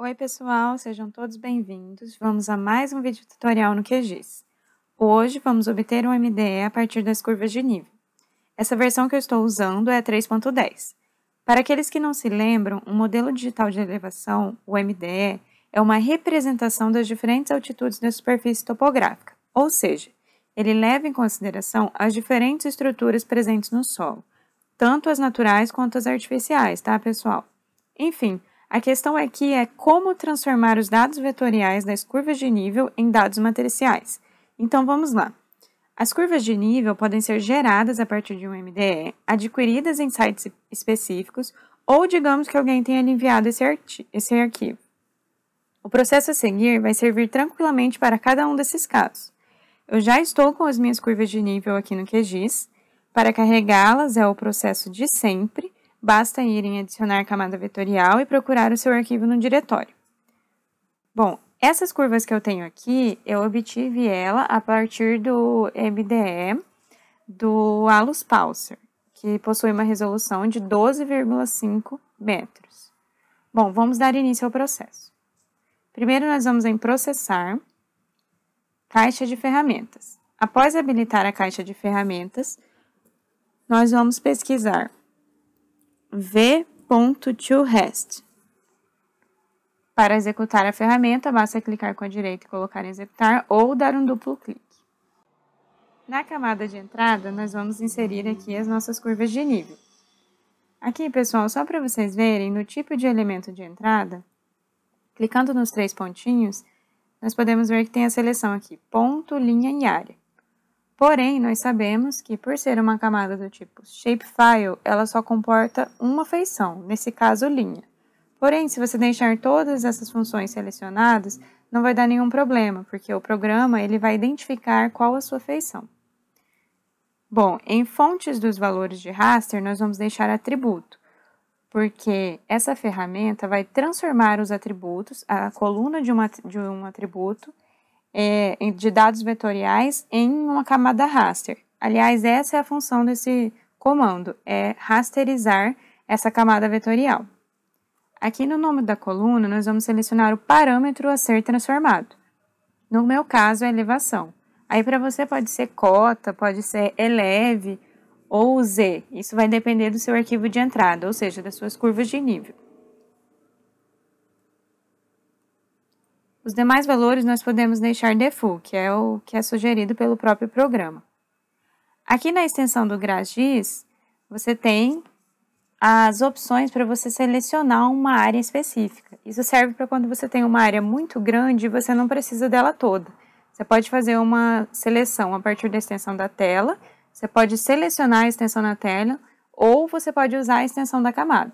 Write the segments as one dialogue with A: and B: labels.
A: Oi pessoal, sejam todos bem-vindos. Vamos a mais um vídeo tutorial no QGIS. Hoje vamos obter um MDE a partir das curvas de nível. Essa versão que eu estou usando é 3.10. Para aqueles que não se lembram, o um modelo digital de elevação, o MDE, é uma representação das diferentes altitudes da superfície topográfica, ou seja, ele leva em consideração as diferentes estruturas presentes no solo, tanto as naturais quanto as artificiais, tá pessoal? Enfim, a questão aqui é, é como transformar os dados vetoriais das curvas de nível em dados matriciais. Então vamos lá. As curvas de nível podem ser geradas a partir de um MDE, adquiridas em sites específicos, ou digamos que alguém tenha enviado esse, esse arquivo. O processo a seguir vai servir tranquilamente para cada um desses casos. Eu já estou com as minhas curvas de nível aqui no QGIS. Para carregá-las é o processo de sempre, basta ir em adicionar camada vetorial e procurar o seu arquivo no diretório. Bom, essas curvas que eu tenho aqui, eu obtive ela a partir do MDE do Alus Pauser, que possui uma resolução de 12,5 metros. Bom, vamos dar início ao processo. Primeiro, nós vamos em Processar, Caixa de Ferramentas. Após habilitar a caixa de ferramentas, nós vamos pesquisar v.toRest. Para executar a ferramenta, basta clicar com a direita e colocar em executar ou dar um duplo clique. Na camada de entrada, nós vamos inserir aqui as nossas curvas de nível. Aqui, pessoal, só para vocês verem, no tipo de elemento de entrada, clicando nos três pontinhos, nós podemos ver que tem a seleção aqui, ponto, linha e área. Porém, nós sabemos que, por ser uma camada do tipo shapefile, ela só comporta uma feição, nesse caso linha. Porém, se você deixar todas essas funções selecionadas, não vai dar nenhum problema, porque o programa ele vai identificar qual a sua feição. Bom, em fontes dos valores de raster, nós vamos deixar atributo, porque essa ferramenta vai transformar os atributos, a coluna de, uma, de um atributo, é, de dados vetoriais em uma camada raster. Aliás, essa é a função desse comando, é rasterizar essa camada vetorial. Aqui no nome da coluna, nós vamos selecionar o parâmetro a ser transformado. No meu caso, é elevação. Aí, para você, pode ser cota, pode ser eleve ou Z. Isso vai depender do seu arquivo de entrada, ou seja, das suas curvas de nível. Os demais valores nós podemos deixar default, que é o que é sugerido pelo próprio programa. Aqui na extensão do GraphGIS, você tem as opções para você selecionar uma área específica. Isso serve para quando você tem uma área muito grande e você não precisa dela toda. Você pode fazer uma seleção a partir da extensão da tela, você pode selecionar a extensão na tela ou você pode usar a extensão da camada.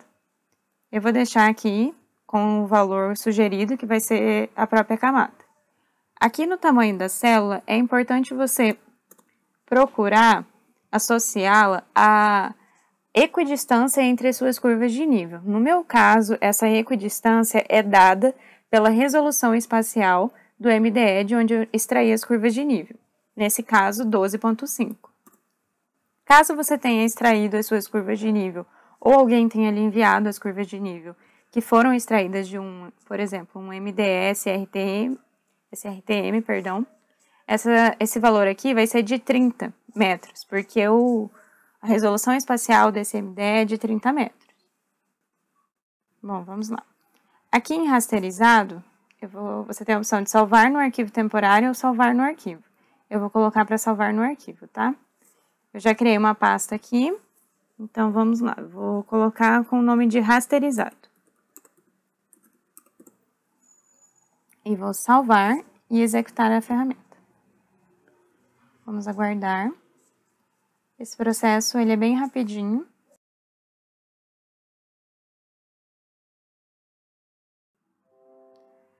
A: Eu vou deixar aqui com o valor sugerido, que vai ser a própria camada. Aqui no tamanho da célula, é importante você procurar associá-la à equidistância entre as suas curvas de nível. No meu caso, essa equidistância é dada pela resolução espacial do MDE, de onde eu extraí as curvas de nível. Nesse caso, 12.5. Caso você tenha extraído as suas curvas de nível ou alguém tenha lhe enviado as curvas de nível que foram extraídas de um, por exemplo, um MDS RTM, SRTM, perdão, essa, esse valor aqui vai ser de 30 metros, porque o, a resolução espacial desse MD é de 30 metros. Bom, vamos lá. Aqui em rasterizado, vou, você tem a opção de salvar no arquivo temporário ou salvar no arquivo. Eu vou colocar para salvar no arquivo, tá? Eu já criei uma pasta aqui, então vamos lá. Vou colocar com o nome de rasterizado. e vou salvar e executar a ferramenta. Vamos aguardar. Esse processo ele é bem rapidinho.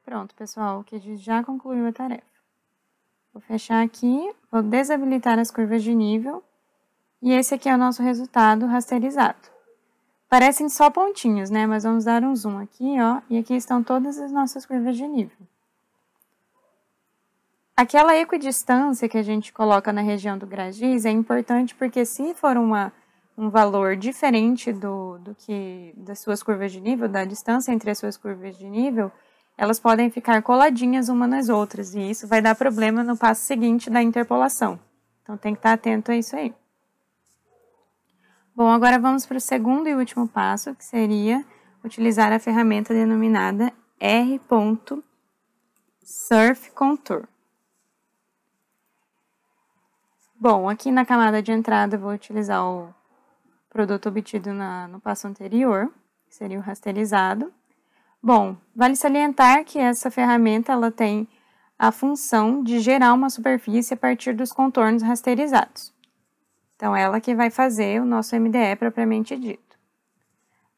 A: Pronto, pessoal, o Kid já concluiu a tarefa. Vou fechar aqui, vou desabilitar as curvas de nível e esse aqui é o nosso resultado rasterizado. Parecem só pontinhos, né? Mas vamos dar um zoom aqui, ó, e aqui estão todas as nossas curvas de nível. Aquela equidistância que a gente coloca na região do Gragis é importante porque se for uma, um valor diferente do, do que das suas curvas de nível, da distância entre as suas curvas de nível, elas podem ficar coladinhas uma nas outras e isso vai dar problema no passo seguinte da interpolação. Então tem que estar atento a isso aí. Bom, agora vamos para o segundo e último passo, que seria utilizar a ferramenta denominada R.SurfContour. Bom, aqui na camada de entrada eu vou utilizar o produto obtido na, no passo anterior, que seria o rasterizado. Bom, vale salientar que essa ferramenta ela tem a função de gerar uma superfície a partir dos contornos rasterizados. Então, ela que vai fazer o nosso MDE propriamente dito.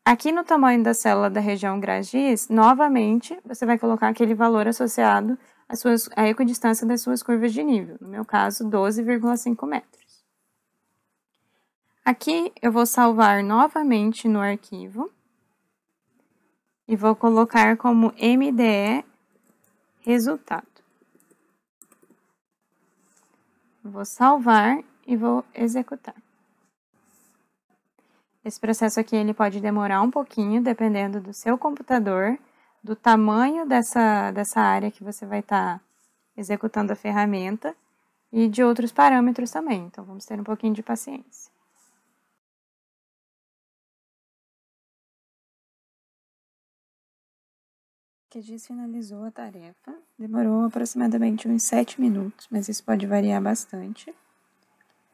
A: Aqui no tamanho da célula da região GRAGIS, novamente, você vai colocar aquele valor associado as suas, a equidistância das suas curvas de nível, no meu caso, 12,5 metros. Aqui eu vou salvar novamente no arquivo e vou colocar como MDE resultado. Vou salvar e vou executar. Esse processo aqui ele pode demorar um pouquinho, dependendo do seu computador do tamanho dessa, dessa área que você vai estar tá executando a ferramenta e de outros parâmetros também. Então, vamos ter um pouquinho de paciência. que diz finalizou a tarefa. Demorou aproximadamente uns 7 minutos, mas isso pode variar bastante.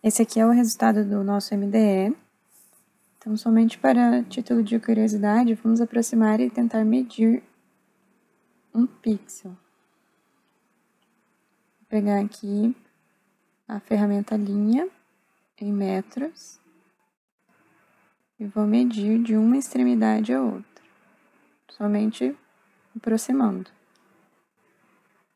A: Esse aqui é o resultado do nosso MDE. Então, somente para título de curiosidade, vamos aproximar e tentar medir um pixel. Vou pegar aqui a ferramenta linha em metros e vou medir de uma extremidade a outra, somente aproximando.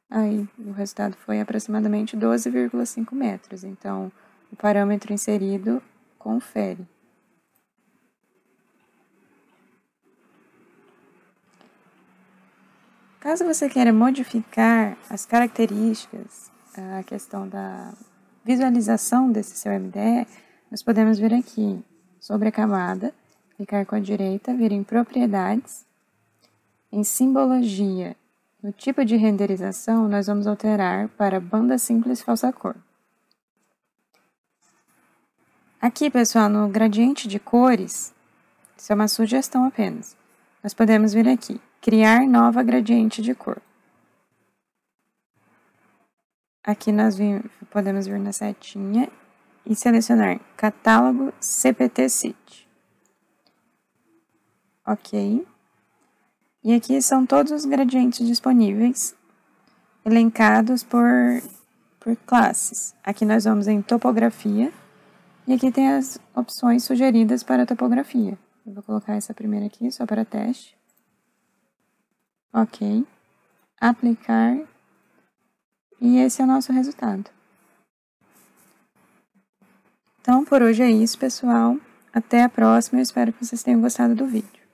A: Aí, o resultado foi aproximadamente 12,5 metros, então o parâmetro inserido confere. Caso você queira modificar as características, a questão da visualização desse seu MDE, nós podemos vir aqui sobre a camada, clicar com a direita, vir em propriedades, em simbologia, no tipo de renderização, nós vamos alterar para banda simples falsa cor. Aqui, pessoal, no gradiente de cores, isso é uma sugestão apenas. Nós podemos vir aqui criar nova gradiente de cor. Aqui nós podemos vir na setinha e selecionar catálogo CPT City. Ok. E aqui são todos os gradientes disponíveis, elencados por, por classes. Aqui nós vamos em topografia, e aqui tem as opções sugeridas para topografia. Eu vou colocar essa primeira aqui, só para teste ok, aplicar e esse é o nosso resultado. Então, por hoje é isso, pessoal. Até a próxima, eu espero que vocês tenham gostado do vídeo.